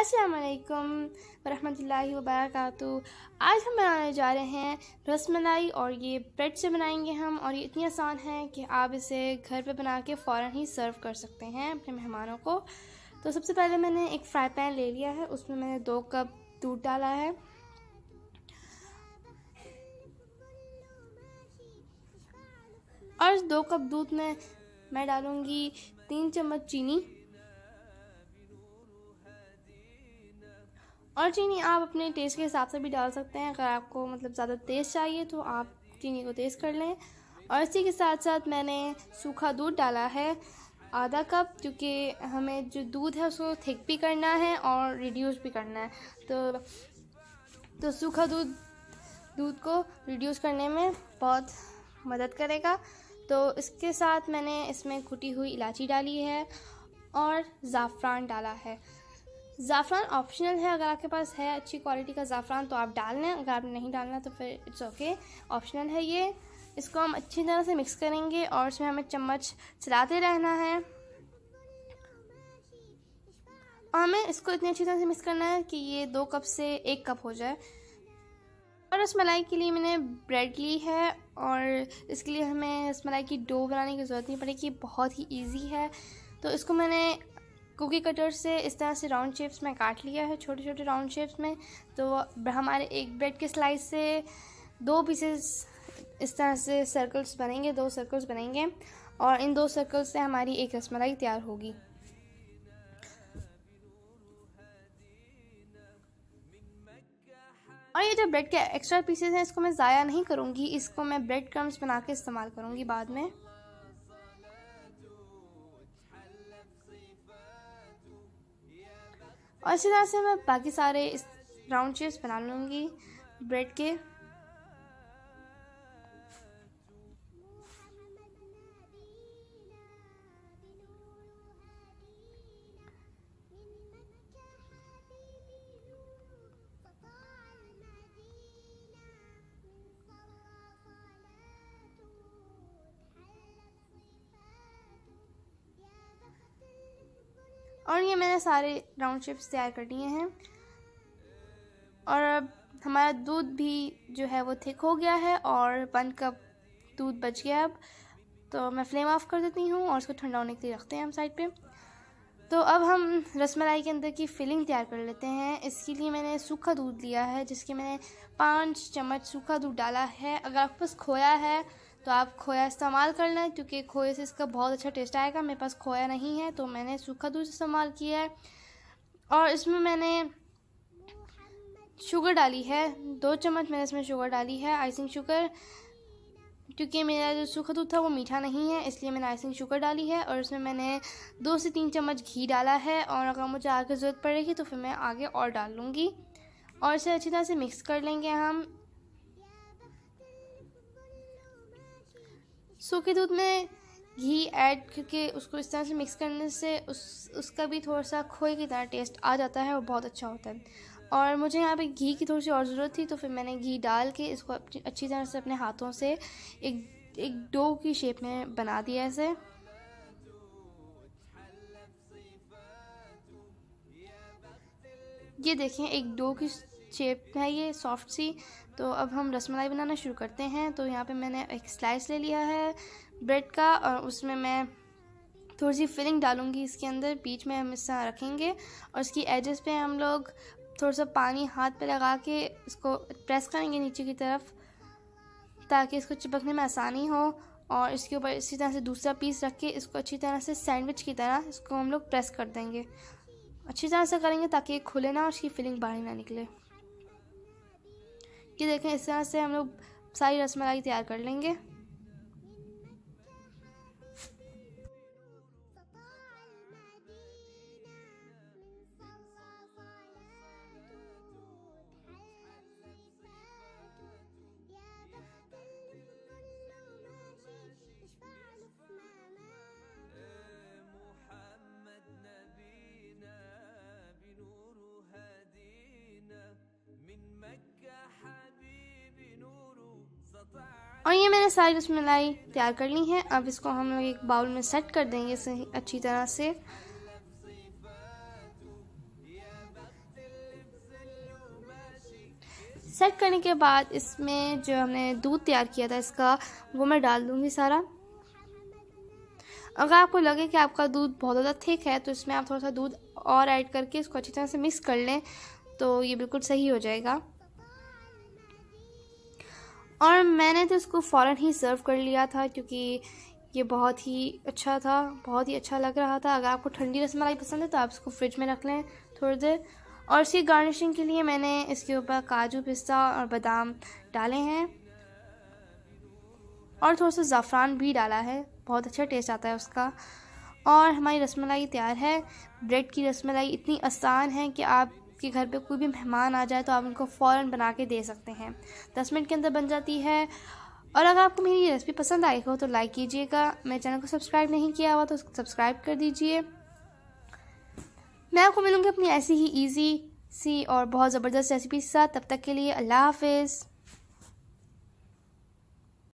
असलकम वरहमल वबरक आज हम बनाने जा रहे हैं रस मलाई और ये ब्रेड से बनाएंगे हम और ये इतनी आसान है कि आप इसे घर पे बना के फ़ौर ही सर्व कर सकते हैं अपने मेहमानों को तो सबसे पहले मैंने एक फ्राई पैन ले लिया है उसमें मैंने दो कप दूध डाला है और दो कप दूध में मैं डालूँगी तीन चम्मच चीनी और चीनी आप अपने टेस्ट के हिसाब से भी डाल सकते हैं अगर आपको मतलब ज़्यादा तेज़ चाहिए तो आप चीनी को तेज़ कर लें और इसी के साथ साथ मैंने सूखा दूध डाला है आधा कप क्योंकि हमें जो दूध है उसको थिक भी करना है और रिड्यूस भी करना है तो तो सूखा दूध दूध को रिड्यूस करने में बहुत मदद करेगा तो इसके साथ मैंने इसमें कुटी हुई इलायची डाली है और ज़ाफ़रान डाला है ज़ाफ़रान ऑप्शनल है अगर आपके पास है अच्छी क्वालिटी का ज़ाफ़रान तो आप डाल लें अगर आप नहीं डालना तो फिर इट्स ओके ऑप्शनल है ये इसको हम अच्छी तरह से मिक्स करेंगे और इसमें हमें चम्मच चलाते रहना है और हमें इसको इतनी अच्छी तरह से मिक्स करना है कि ये दो कप से एक कप हो जाए और रसमलाई के लिए मैंने ब्रेड ली है और इसके लिए हमें रसमलाई की डो बनाने की ज़रूरत नहीं पड़ेगी बहुत ही ईजी है तो इसको मैंने कुकी कटर से इस तरह से राउंड शेप्स में काट लिया है छोटे छोटे राउंड शेप्स में तो हमारे एक ब्रेड के स्लाइस से दो पीसेस इस तरह से सर्कल्स बनेंगे दो सर्कल्स बनेंगे और इन दो सर्कल्स से हमारी एक रसमलाई तैयार होगी और ये जो ब्रेड के एक्स्ट्रा पीसेस हैं इसको मैं ज़ाया नहीं करूँगी इसको मैं ब्रेड क्रम्स बना के इस्तेमाल करूँगी बाद में और इसी तरह से मैं बाकी सारे इस राउंड शेप्स बना लूँगी ब्रेड के ये मैंने सारे राउंड शेप्स तैयार कर लिए हैं और अब हमारा दूध भी जो है वो थिक हो गया है और वन कप दूध बच गया अब तो मैं फ्लेम ऑफ कर देती हूँ और उसको ठंडा होने के लिए रखते हैं हम साइड पे तो अब हम रसमलाई के अंदर की फिलिंग तैयार कर लेते हैं इसके लिए मैंने सूखा दूध लिया है जिसके मैंने पाँच चम्मच सूखा दूध डाला है अगर आपके पास खोया है तो आप खोया इस्तेमाल कर लें क्योंकि खोए से इसका बहुत अच्छा टेस्ट आएगा मेरे पास खोया नहीं है तो मैंने सूखा दूध इस्तेमाल किया है और इसमें मैंने शुगर डाली है दो चम्मच मैंने इसमें शुगर डाली है आइसिंग शुगर क्योंकि मेरा जो सूखा दूध था वो मीठा नहीं है इसलिए मैंने आइसिंग शुगर डाली है और उसमें मैंने दो से तीन चम्मच घी डाला है और अगर मुझे आगे ज़रूरत पड़ेगी तो फिर मैं आगे और डाल लूँगी और इसे अच्छी तरह से मिक्स कर लेंगे हम सूखे दूध में घी ऐड करके उसको इस तरह से मिक्स करने से उस उसका भी थोड़ा सा खोए की तरह टेस्ट आ जाता है और बहुत अच्छा होता है और मुझे यहाँ पे घी की थोड़ी सी और ज़रूरत थी तो फिर मैंने घी डाल के इसको अच्छी तरह से अपने हाथों से एक एक डो की शेप में बना दिया ऐसे ये देखें एक डो की शेप है ये सॉफ्ट सी तो अब हम रसमलाई बनाना शुरू करते हैं तो यहाँ पे मैंने एक स्लाइस ले लिया है ब्रेड का और उसमें मैं थोड़ी सी फिलिंग डालूंगी इसके अंदर बीच में हम हिस्सा रखेंगे और इसकी एजेस पे हम लोग थोड़ा सा पानी हाथ पे लगा के इसको प्रेस करेंगे नीचे की तरफ ताकि इसको चिपकने में आसानी हो और इसके ऊपर इसी तरह से दूसरा पीस रख के इसको अच्छी तरह से सैंडविच की तरह इसको हम लोग प्रेस कर देंगे अच्छी तरह से करेंगे ताकि खुले ना और इसकी फिलिंग बाहर ना निकले ये देखें इस तरह से हम लोग सारी रसमलाई तैयार कर लेंगे और ये मैंने सारी रस मलाई तैयार कर ली है अब इसको हम लोग एक बाउल में सेट कर देंगे इसे अच्छी तरह से सेट करने के बाद इसमें जो हमने दूध तैयार किया था इसका वो मैं डाल दूंगी सारा अगर आपको लगे कि आपका दूध बहुत ज़्यादा थिक है तो इसमें आप थोड़ा सा दूध और ऐड करके इसको अच्छी तरह से मिक्स कर लें तो ये बिल्कुल सही हो जाएगा और मैंने तो इसको फ़ौर ही सर्व कर लिया था क्योंकि ये बहुत ही अच्छा था बहुत ही अच्छा लग रहा था अगर आपको ठंडी रसमलाई पसंद है तो आप इसको फ्रिज में रख लें थोड़ी देर और इसकी गार्निशिंग के लिए मैंने इसके ऊपर काजू पिस्ता और बादाम डाले हैं और थोड़ा सा ज़ाफ़रान भी डाला है बहुत अच्छा टेस्ट आता है उसका और हमारी रसमलाई तैयार है ब्रेड की रसमलाई इतनी आसान है कि आप कि घर पे कोई भी मेहमान आ जाए तो आप उनको फ़ौर बना के दे सकते हैं दस मिनट के अंदर बन जाती है और अगर आपको मेरी रेसिपी पसंद आई हो तो लाइक कीजिएगा मेरे चैनल को सब्सक्राइब नहीं किया हुआ तो सब्सक्राइब कर दीजिए मैं आपको मिलूँगी अपनी ऐसी ही ईजी सी और बहुत ज़बरदस्त रेसिपी के साथ तब तक के लिए अल्लाह हाफिज़